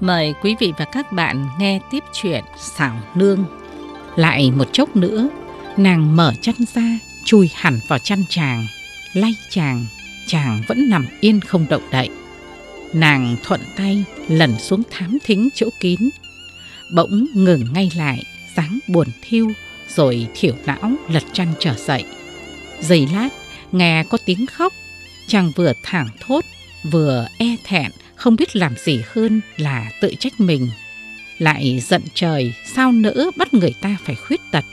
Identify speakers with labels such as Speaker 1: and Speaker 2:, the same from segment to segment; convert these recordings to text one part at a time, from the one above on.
Speaker 1: Mời quý vị và các bạn nghe tiếp chuyện Xảo Nương. Lại một chốc nữa, nàng mở chăn ra, chui hẳn vào chăn chàng, lay chàng, chàng vẫn nằm yên không động đậy. Nàng thuận tay lần xuống thám thính chỗ kín, bỗng ngừng ngay lại, dáng buồn thiêu, rồi thiểu não lật chăn trở dậy. Giây lát, nghe có tiếng khóc, chàng vừa thảng thốt, vừa e thẹn, không biết làm gì hơn là tự trách mình. Lại giận trời sao nỡ bắt người ta phải khuyết tật.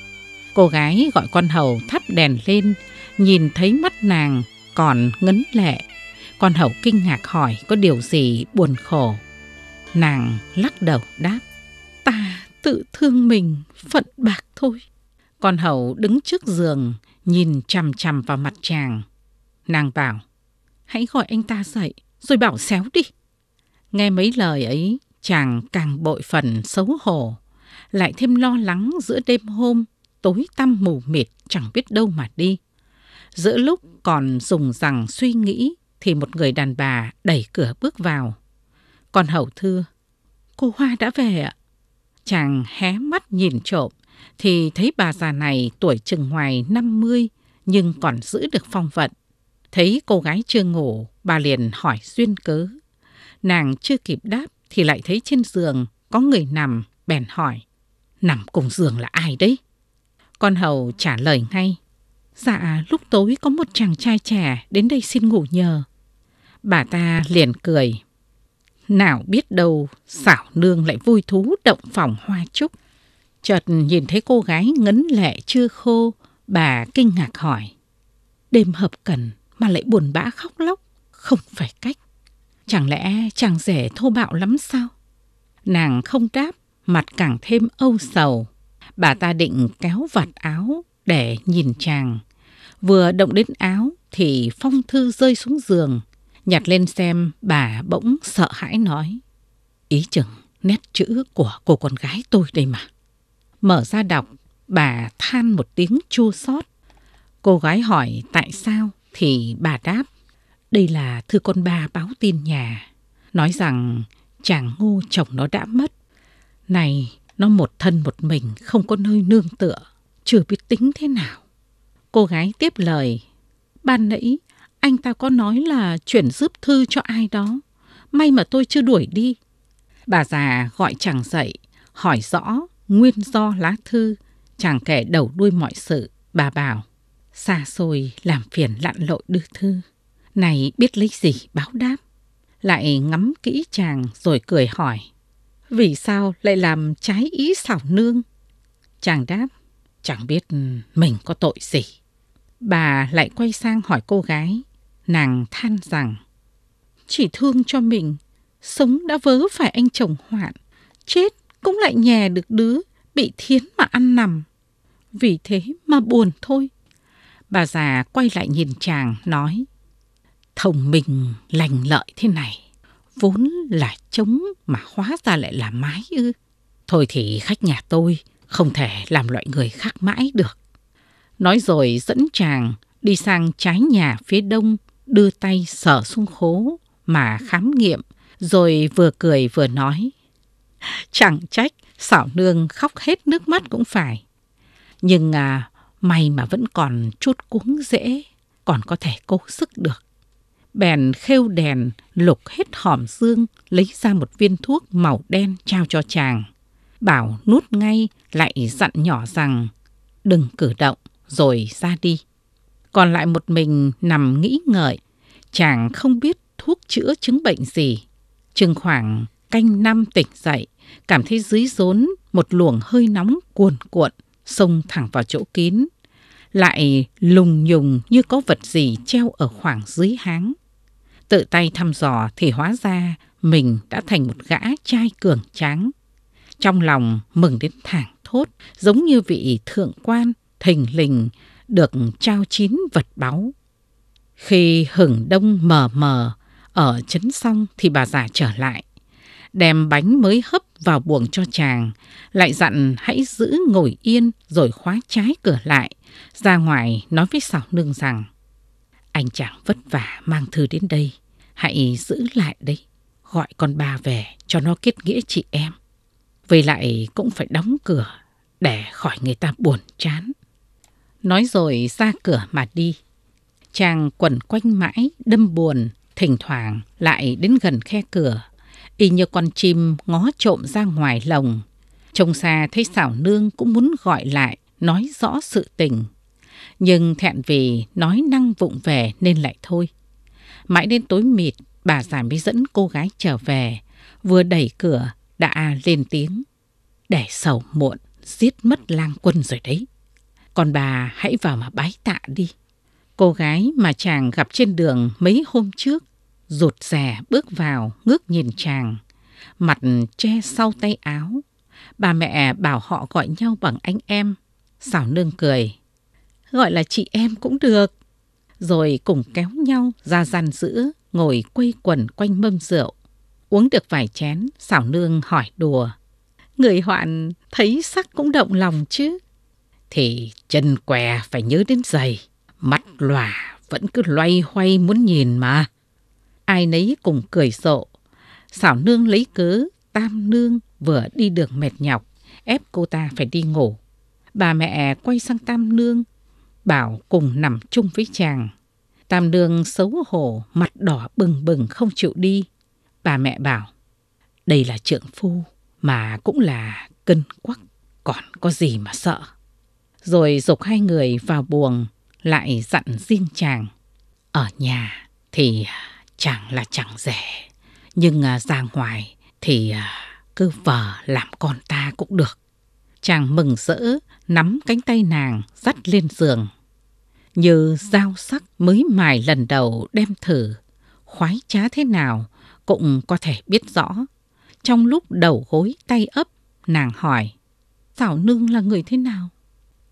Speaker 1: Cô gái gọi con hầu thắp đèn lên, nhìn thấy mắt nàng còn ngấn lệ. Con hầu kinh ngạc hỏi có điều gì buồn khổ. Nàng lắc đầu đáp, ta tự thương mình phận bạc thôi. Con hầu đứng trước giường, nhìn chằm chằm vào mặt chàng. Nàng bảo, hãy gọi anh ta dậy, rồi bảo xéo đi. Nghe mấy lời ấy, chàng càng bội phần xấu hổ, lại thêm lo lắng giữa đêm hôm, tối tăm mù mịt chẳng biết đâu mà đi. Giữa lúc còn dùng rằng suy nghĩ thì một người đàn bà đẩy cửa bước vào. Còn hậu thưa, cô Hoa đã về ạ. Chàng hé mắt nhìn trộm thì thấy bà già này tuổi chừng ngoài 50 nhưng còn giữ được phong vận. Thấy cô gái chưa ngủ, bà liền hỏi duyên cớ. Nàng chưa kịp đáp thì lại thấy trên giường có người nằm, bèn hỏi, nằm cùng giường là ai đấy? Con hầu trả lời ngay, dạ lúc tối có một chàng trai trẻ đến đây xin ngủ nhờ. Bà ta liền cười, nào biết đâu xảo nương lại vui thú động phòng hoa trúc. Chợt nhìn thấy cô gái ngấn lệ chưa khô, bà kinh ngạc hỏi. Đêm hợp cần mà lại buồn bã khóc lóc, không phải cách. Chẳng lẽ chàng rể thô bạo lắm sao? Nàng không đáp, mặt càng thêm âu sầu. Bà ta định kéo vạt áo để nhìn chàng. Vừa động đến áo thì phong thư rơi xuống giường. Nhặt lên xem bà bỗng sợ hãi nói. Ý chừng nét chữ của cô con gái tôi đây mà. Mở ra đọc, bà than một tiếng chua xót. Cô gái hỏi tại sao thì bà đáp đây là thư con ba báo tin nhà, nói rằng chàng ngu chồng nó đã mất. Này, nó một thân một mình, không có nơi nương tựa, chưa biết tính thế nào. Cô gái tiếp lời, ban nãy anh ta có nói là chuyển giúp thư cho ai đó, may mà tôi chưa đuổi đi. Bà già gọi chàng dậy, hỏi rõ nguyên do lá thư, chàng kể đầu đuôi mọi sự, bà bảo, xa xôi làm phiền lặn lội đưa thư. Này biết lấy gì báo đáp. Lại ngắm kỹ chàng rồi cười hỏi. Vì sao lại làm trái ý xảo nương? Chàng đáp. Chẳng biết mình có tội gì. Bà lại quay sang hỏi cô gái. Nàng than rằng. Chỉ thương cho mình. Sống đã vớ phải anh chồng hoạn. Chết cũng lại nhè được đứa bị thiến mà ăn nằm. Vì thế mà buồn thôi. Bà già quay lại nhìn chàng nói. Thông minh lành lợi thế này, vốn là trống mà hóa ra lại là mái ư. Thôi thì khách nhà tôi không thể làm loại người khác mãi được. Nói rồi dẫn chàng đi sang trái nhà phía đông, đưa tay sờ xuống khố mà khám nghiệm, rồi vừa cười vừa nói. Chẳng trách, xảo nương khóc hết nước mắt cũng phải. Nhưng à, may mà vẫn còn chút cuống dễ, còn có thể cố sức được bèn khêu đèn, lục hết hòm xương, lấy ra một viên thuốc màu đen trao cho chàng. Bảo nút ngay, lại dặn nhỏ rằng, đừng cử động, rồi ra đi. Còn lại một mình nằm nghĩ ngợi, chàng không biết thuốc chữa chứng bệnh gì. Chừng khoảng canh năm tỉnh dậy, cảm thấy dưới rốn một luồng hơi nóng cuồn cuộn, xông thẳng vào chỗ kín lại lùng nhùng như có vật gì treo ở khoảng dưới háng. Tự tay thăm dò thì hóa ra mình đã thành một gã trai cường tráng. Trong lòng mừng đến thảng thốt, giống như vị thượng quan thình lình được trao chín vật báu. Khi hừng đông mờ mờ, ở chấn xong thì bà già trở lại. Đem bánh mới hấp vào buồng cho chàng, lại dặn hãy giữ ngồi yên rồi khóa trái cửa lại. Ra ngoài nói với xảo nương rằng anh chàng vất vả mang thư đến đây, hãy giữ lại đây, gọi con bà về cho nó kết nghĩa chị em. Về lại cũng phải đóng cửa để khỏi người ta buồn chán. Nói rồi ra cửa mà đi. Chàng quẩn quanh mãi, đâm buồn, thỉnh thoảng lại đến gần khe cửa. Y như con chim ngó trộm ra ngoài lồng. Trông xa thấy xảo nương cũng muốn gọi lại, nói rõ sự tình. Nhưng thẹn vì nói năng vụng về nên lại thôi. Mãi đến tối mịt, bà già mới dẫn cô gái trở về. Vừa đẩy cửa, đã lên tiếng. Để sầu muộn, giết mất lang quân rồi đấy. Còn bà hãy vào mà bái tạ đi. Cô gái mà chàng gặp trên đường mấy hôm trước, rụt rè bước vào ngước nhìn chàng, mặt che sau tay áo. Bà mẹ bảo họ gọi nhau bằng anh em. Xảo nương cười, gọi là chị em cũng được. Rồi cùng kéo nhau ra gian giữa, ngồi quây quần quanh mâm rượu. Uống được vài chén, xảo nương hỏi đùa. Người hoạn thấy sắc cũng động lòng chứ. Thì chân què phải nhớ đến giày, mắt lòa vẫn cứ loay hoay muốn nhìn mà. Ai nấy cùng cười sộ, Xảo nương lấy cớ, tam nương vừa đi đường mệt nhọc, ép cô ta phải đi ngủ bà mẹ quay sang Tam Nương bảo cùng nằm chung với chàng. Tam nương xấu hổ, mặt đỏ bừng bừng không chịu đi. Bà mẹ bảo, đây là trượng phu mà cũng là cân quắc, còn có gì mà sợ. Rồi dục hai người vào buồng, lại dặn riêng chàng. Ở nhà thì à, chẳng là chẳng rẻ, nhưng à, ra ngoài thì à, cứ vợ làm con ta cũng được. Chàng mừng rỡ, nắm cánh tay nàng, dắt lên giường. Như dao sắc mới mài lần đầu đem thử, khoái trá thế nào cũng có thể biết rõ. Trong lúc đầu gối tay ấp, nàng hỏi, Thảo Nương là người thế nào?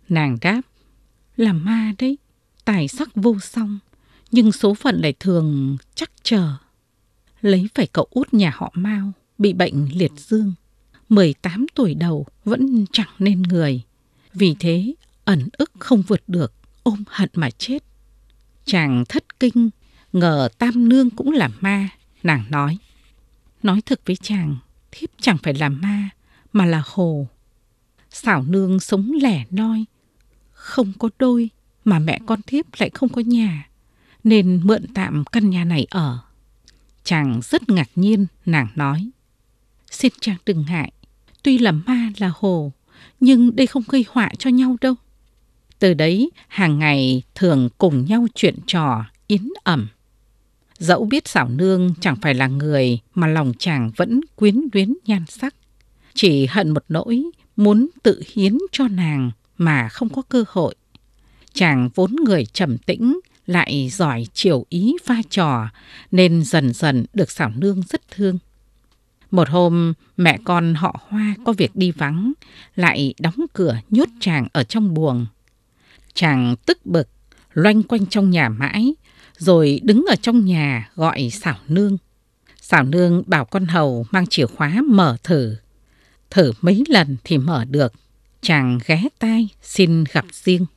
Speaker 1: Nàng đáp, là ma đấy, tài sắc vô song, nhưng số phận lại thường chắc chờ. Lấy phải cậu út nhà họ Mao, bị bệnh liệt dương, 18 tuổi đầu vẫn chẳng nên người. Vì thế, ẩn ức không vượt được, ôm hận mà chết. Chàng thất kinh, ngờ Tam Nương cũng là ma, nàng nói. Nói thật với chàng, thiếp chẳng phải là ma, mà là hồ. Xảo Nương sống lẻ loi, không có đôi mà mẹ con thiếp lại không có nhà, nên mượn tạm căn nhà này ở. Chàng rất ngạc nhiên, nàng nói. Xin chàng đừng ngại, tuy là ma là hồ, nhưng đây không gây họa cho nhau đâu. Từ đấy, hàng ngày thường cùng nhau chuyện trò, yến ẩm. Dẫu biết xảo nương chẳng phải là người mà lòng chàng vẫn quyến luyến nhan sắc. Chỉ hận một nỗi muốn tự hiến cho nàng mà không có cơ hội. Chàng vốn người trầm tĩnh, lại giỏi chiều ý pha trò nên dần dần được xảo nương rất thương. Một hôm, mẹ con họ Hoa có việc đi vắng, lại đóng cửa nhốt chàng ở trong buồng. Chàng tức bực, loanh quanh trong nhà mãi, rồi đứng ở trong nhà gọi xảo nương. Xảo nương bảo con hầu mang chìa khóa mở thử. Thử mấy lần thì mở được. Chàng ghé tai xin gặp riêng.